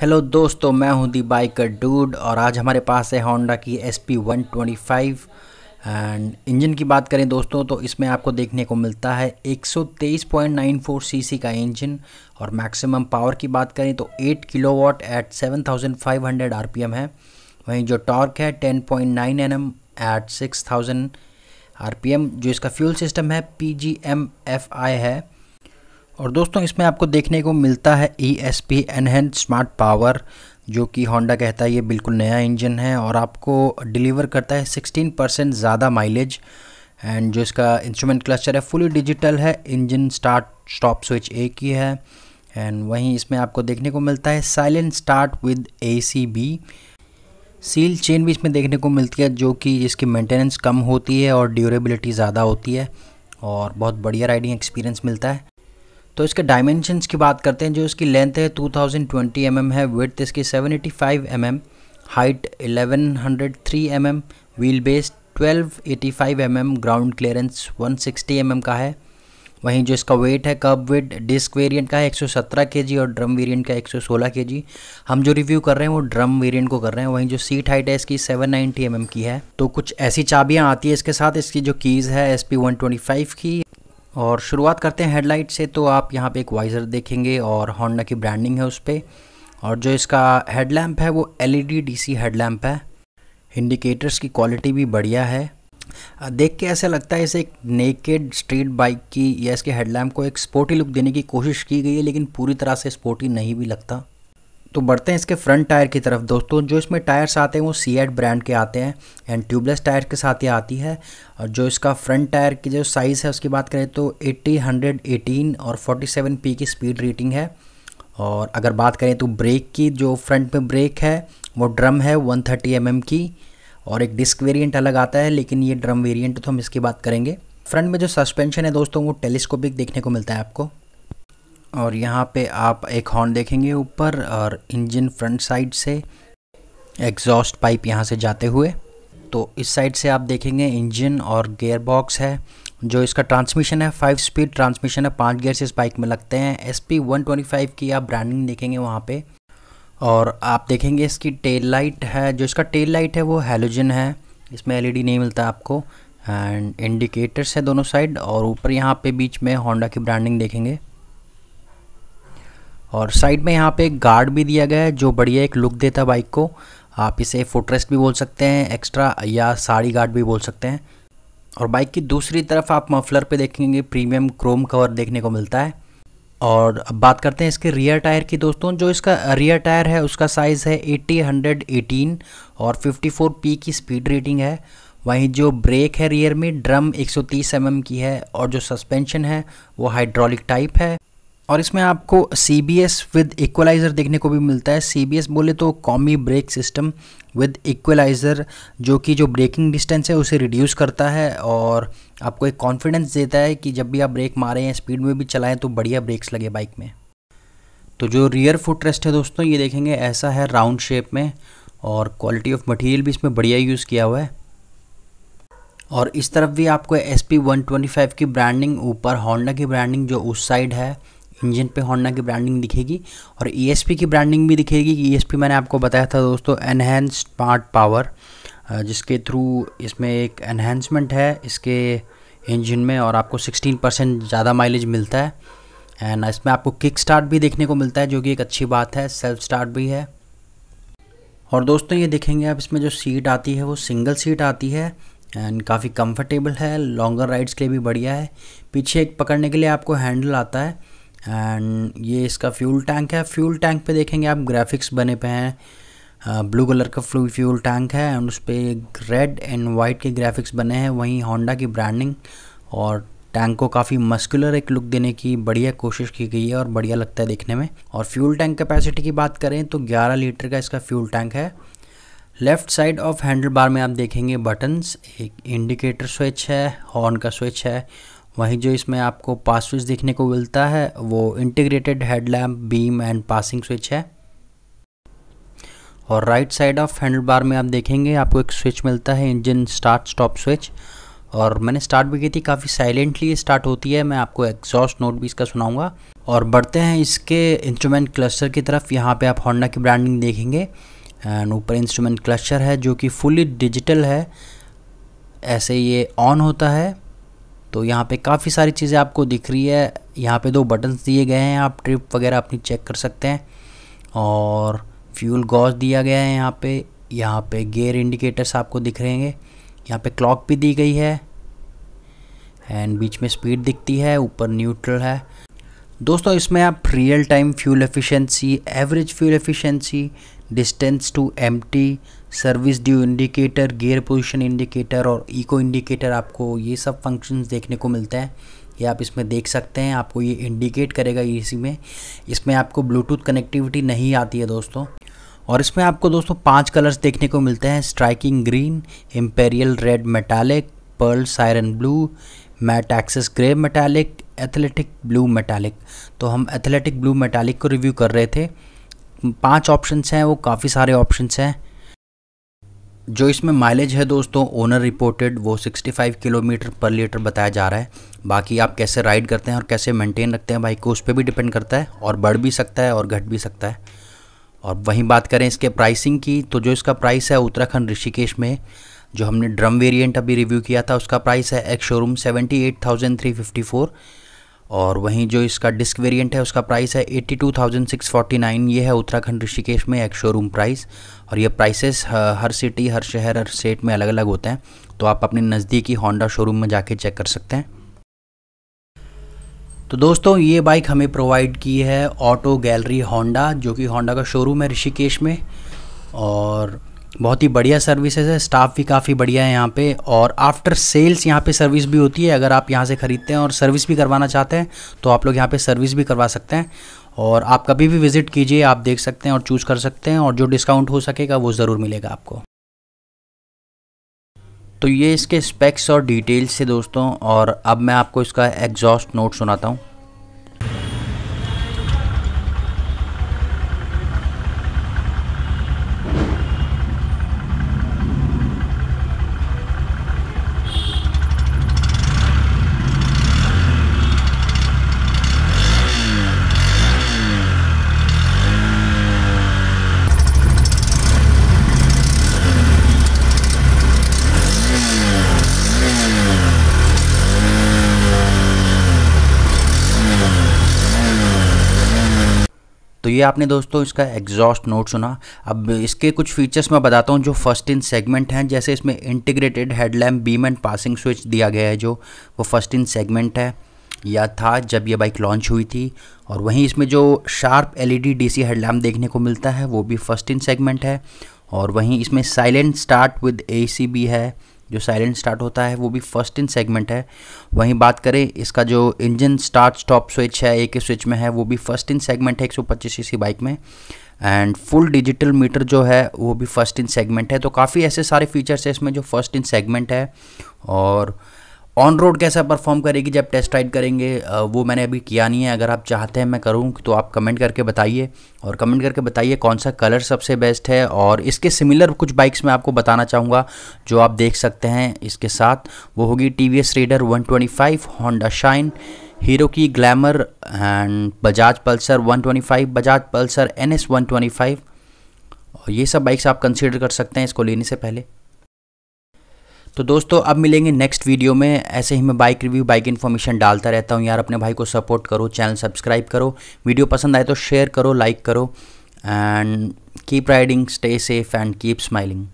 hello दोस्तों मैं हूं दी बाइकर डूड और आज हमारे पास है होंडा की S P one twenty five and engine की बात करें दोस्तों तो इसमें आपको देखने को मिलता है 123.94 सीसी का इंजन और मैक्सिमम पावर की बात करें तो 8 किलोवाट एट 7500 आरपीएम है वहीं जो टॉर्क है 10.9 एनएम एट 6000 आरपीएम जो इसका फ्यूल सिस्टम है P G M F I है और दोस्तों इसमें आपको देखने को मिलता है E S P enhanced smart power जो कि होंडा कहता है ये बिल्कुल नया इंजन है और आपको डिलीवर करता है 16 परसेंट ज़्यादा माइलेज एंड जो इसका इंस्ट्रूमेंट क्लस्टर है फुली डिजिटल है इंजन स्टार्ट स्टॉप स्विच एक ही है एंड वहीं इसमें आपको देखने को मिलता है silent start with A C B seal chain भी इसमें देखने को मिलती है जो कि जिसकी मेंटेनेंस कम होती है और ड्यूरेबिलिटी ज़्यादा होती है और बहुत बढ़िया राइडिंग एक्सपीरियंस मिलता है तो इसके डायमेंशंस की बात करते हैं जो इसकी लेंथ है 2020 mm है विथ इसकी 785 mm height 1103 mm wheel base 1285 mm ground clearance 160 mm का है वहीं जो इसका वेट है कब वेट डिस्क वेरिएंट का है 117 केजी और ड्रम वेरिएंट का 116 केजी हम जो रिव्यू कर रहे हैं वो ड्रम वेरिएंट को कर रहे हैं वहीं जो सीट हाइट है इसकी 790 एमएम mm की है तो कुछ ऐसी चाबियां आती है इसके साथ इसकी जो कीज़ है एस पी की और शुरुआत करते हैं हेडलाइट से तो आप यहाँ पे एक वाइज़र देखेंगे और होंडा की ब्रांडिंग है उस पर और जो इसका हेडलैम्प है वो एलईडी डीसी हेडलैम्प है इंडिकेटर्स की क्वालिटी भी बढ़िया है देख के ऐसा लगता है इसे एक नेकेड स्ट्रीट बाइक की या इसके हेडलैम्प को एक स्पोर्टी लुक देने की कोशिश की गई है लेकिन पूरी तरह से स्पोर्टी नहीं भी लगता तो बढ़ते हैं इसके फ्रंट टायर की तरफ दोस्तों जो इसमें टायर्स आते हैं वो सी एड ब्रांड के आते हैं एंड ट्यूबलेस टायर के साथ ही आती है और जो इसका फ्रंट टायर की जो साइज़ है उसकी बात करें तो 80 118 और 47 पी की स्पीड रेटिंग है और अगर बात करें तो ब्रेक की जो फ्रंट में ब्रेक है वो ड्रम है वन थर्टी mm की और एक डिस्क वेरियंट अलग आता है लेकिन ये ड्रम वेरियंट तो हम इसकी बात करेंगे फ्रंट में जो सस्पेंशन है दोस्तों वो टेलीस्कोपिक देखने को मिलता है आपको और यहाँ पे आप एक हॉर्न देखेंगे ऊपर और इंजन फ्रंट साइड से एग्जॉस्ट पाइप यहाँ से जाते हुए तो इस साइड से आप देखेंगे इंजन और गेयर बॉक्स है जो इसका ट्रांसमिशन है फाइव स्पीड ट्रांसमिशन है पाँच गियर से इस बाइक में लगते हैं S P one twenty five की आप ब्रांडिंग देखेंगे वहाँ पे और आप देखेंगे इसकी टेल लाइट है जो इसका टेल लाइट है वो हेलोजन है इसमें एलईडी e नहीं मिलता आपको एंड इंडिकेटर्स है दोनों साइड और ऊपर यहाँ पे बीच में होंडा की ब्रांडिंग देखेंगे और साइड में यहाँ पे एक गार्ड भी दिया गया है जो बढ़िया एक लुक देता है बाइक को आप इसे फुटरेस्ट भी बोल सकते हैं एक्स्ट्रा या साड़ी गार्ड भी बोल सकते हैं और बाइक की दूसरी तरफ आप मफलर पे देखेंगे प्रीमियम क्रोम कवर देखने को मिलता है और अब बात करते हैं इसके रियर टायर की दोस्तों जो इसका रियर टायर है उसका साइज़ है एट्टी हंड्रेड एटीन और फिफ्टी फोर पी की स्पीड रेटिंग है वहीं जो ब्रेक है रियर में ड्रम एक सौ तीस एम की है और जो सस्पेंशन है वो हाइड्रोलिक टाइप है और इसमें आपको C B S with equaliser देखने को भी मिलता है सी बी एस बोले तो combi brake system with equaliser जो कि जो ब्रेकिंग डिस्टेंस है उसे रिड्यूस करता है और आपको एक कॉन्फिडेंस देता है कि जब भी आप ब्रेक मारें या स्पीड में भी चलाएं तो बढ़िया ब्रेक्स लगे बाइक में तो जो रियर फुट रेस्ट है दोस्तों ये देखेंगे ऐसा है राउंड शेप में और क्वालिटी ऑफ मटेरियल भी इसमें बढ़िया यूज़ किया हुआ है और इस तरफ भी आपको S P one twenty five की ब्रांडिंग ऊपर होंडा की ब्रांडिंग जो उस साइड है इंजन पे होंडा की ब्रांडिंग दिखेगी और ई e की ब्रांडिंग भी दिखेगी ई e मैंने आपको बताया था दोस्तों एनहेंस स्मार्ट पावर जिसके थ्रू इसमें एक एनहेंसमेंट है इसके इंजन में और आपको 16 परसेंट ज़्यादा माइलेज मिलता है एंड इसमें आपको किक स्टार्ट भी देखने को मिलता है जो कि एक अच्छी बात है सेल्फ स्टार्ट भी है और दोस्तों ये देखेंगे आप इसमें जो सीट आती है वो सिंगल सीट आती है एंड काफ़ी कंफर्टेबल है लॉन्गर राइड्स के लिए भी बढ़िया है पीछे एक पकड़ने के लिए आपको हैंडल आता है एंड ये इसका फ्यूल टैंक है फ्यूल टैंक पे देखेंगे आप ग्राफिक्स बने पे हैं ब्लू uh, कलर का फ्लू फ्यूल टैंक है एंड उस पर रेड एंड वाइट के ग्राफिक्स बने हैं वहीं होंडा की ब्रांडिंग और टैंक को काफ़ी मस्कुलर एक लुक देने की बढ़िया कोशिश की गई है और बढ़िया लगता है देखने में और फ्यूल टैंक कैपेसिटी की बात करें तो 11 लीटर का इसका फ्यूल टैंक है left side of handle bar में आप देखेंगे बटन्स एक इंडिकेटर स्विच है हॉर्न का स्विच है वहीं जो इसमें आपको पास स्विच देखने को मिलता है वो integrated headlamp beam and passing switch है और right side of handle bar में आप देखेंगे आपको एक स्विच मिलता है इंजन स्टार्ट स्टॉप स्विच और मैंने स्टार्ट भी की थी काफ़ी साइलेंटली स्टार्ट होती है मैं आपको एग्जॉस्ट नोट भी इसका सुनाऊंगा और बढ़ते हैं इसके इंस्ट्रूमेंट क्लस्टर की तरफ यहाँ पे आप होंडा की ब्रांडिंग देखेंगे एंड ऊपर इंस्ट्रूमेंट क्लस्टर है जो कि फुली डिजिटल है ऐसे ये ऑन होता है तो यहाँ पे काफ़ी सारी चीज़ें आपको दिख रही है यहाँ पे दो बटन्स दिए गए हैं आप ट्रिप वगैरह अपनी चेक कर सकते हैं और फ्यूल गॉज दिया गया है यहाँ पे यहाँ पे गेयर इंडिकेटर्स आपको दिख रहे हैं यहाँ पे क्लॉक भी दी गई है एंड बीच में स्पीड दिखती है ऊपर न्यूट्रल है दोस्तों इसमें आप real time fuel efficiency average fuel efficiency distance to empty service due indicator gear position indicator और इको इंडिकेटर आपको ये सब फंक्शंस देखने को मिलते हैं ये आप इसमें देख सकते हैं आपको ये इंडिकेट करेगा इसी में इसमें आपको ब्लूटूथ कनेक्टिविटी नहीं आती है दोस्तों और इसमें आपको दोस्तों पांच कलर्स देखने को मिलते हैं striking green imperial red metallic pearl siren blue matte axis grey metallic athletic blue metallic तो हम एथलेटिक ब्लू मेटालिक को रिव्यू कर रहे थे पांच ऑप्शंस हैं वो काफ़ी सारे ऑप्शंस हैं जो इसमें माइलेज है दोस्तों ओनर रिपोर्टेड वो 65 किलोमीटर पर लीटर बताया जा रहा है बाकी आप कैसे राइड करते हैं और कैसे मेंटेन रखते हैं बाइक को उस पर भी डिपेंड करता है और बढ़ भी सकता है और घट भी सकता है और वहीं बात करें इसके प्राइसिंग की तो जो इसका प्राइस है उत्तराखंड ऋषिकेश में जो हमने ड्रम वेरिएंट अभी रिव्यू किया था उसका प्राइस है ex showroom seventy eight thousand three fifty four और वहीं जो इसका डिस्क वेरिएंट है उसका प्राइस है 82,649 ये है उत्तराखंड ऋषिकेश में एक शोरूम प्राइस और ये प्राइसेस हर सिटी हर शहर हर स्टेट में अलग अलग होते हैं तो आप अपने नज़दीकी होंडा शोरूम में जाके चेक कर सकते हैं तो दोस्तों ये बाइक हमें प्रोवाइड की है ऑटो गैलरी होंडा जो कि होंडा का शोरूम है ऋषिकेश में और बहुत ही बढ़िया सर्विसेज है स्टाफ भी काफ़ी बढ़िया है यहाँ पे और आफ्टर सेल्स यहाँ पे सर्विस भी होती है अगर आप यहाँ से ख़रीदते हैं और सर्विस भी करवाना चाहते हैं तो आप लोग यहाँ पे सर्विस भी करवा सकते हैं और आप कभी भी विज़िट कीजिए आप देख सकते हैं और चूज़ कर सकते हैं और जो डिस्काउंट हो सकेगा वो ज़रूर मिलेगा आपको तो ये इसके स्पेक्स और डिटेल्स से दोस्तों और अब मैं आपको इसका एग्जॉस्ट नोट सुनाता हूँ तो ये आपने दोस्तों इसका एग्जॉस्ट नोट सुना अब इसके कुछ फीचर्स मैं बताता हूँ जो फर्स्ट इन सेगमेंट हैं जैसे इसमें integrated headlamp beam and passing switch दिया गया है जो वो फर्स्ट इन सेगमेंट है या था जब ये बाइक लॉन्च हुई थी और वहीं इसमें जो शार्प एल ई हेडलैम्प देखने को मिलता है वो भी फर्स्ट इन सेगमेंट है और वहीं इसमें साइलेंट स्टार्ट विद भी है जो साइलेंट स्टार्ट होता है वो भी फर्स्ट इन सेगमेंट है वहीं बात करें इसका जो इंजन स्टार्ट स्टॉप स्विच है एक ही स्विच में है वो भी फर्स्ट इन सेगमेंट है एक सौ बाइक में एंड फुल डिजिटल मीटर जो है वो भी फर्स्ट इन सेगमेंट है तो काफ़ी ऐसे सारे फीचर्स है इसमें जो फर्स्ट इन सेगमेंट है और ऑन रोड कैसा परफॉर्म करेगी जब टेस्ट राइड करेंगे वो मैंने अभी किया नहीं है अगर आप चाहते हैं मैं करूँ तो आप कमेंट करके बताइए और कमेंट करके बताइए कौन सा कलर सबसे बेस्ट है और इसके सिमिलर कुछ बाइक्स मैं आपको बताना चाहूँगा जो आप देख सकते हैं इसके साथ वो होगी T V S Raider one twenty five Honda Shine Hero की Glamour and Bajaj Pulsar 125 Bajaj Pulsar N S और ये सब बाइक्स आप कंसीडर कर सकते हैं इसको लेने से पहले तो दोस्तों अब मिलेंगे नेक्स्ट वीडियो में ऐसे ही मैं बाइक रिव्यू बाइक इन्फॉर्मेशन डालता रहता हूँ यार अपने भाई को सपोर्ट करो चैनल सब्सक्राइब करो वीडियो पसंद आए तो शेयर करो लाइक करो and keep riding stay safe and keep smiling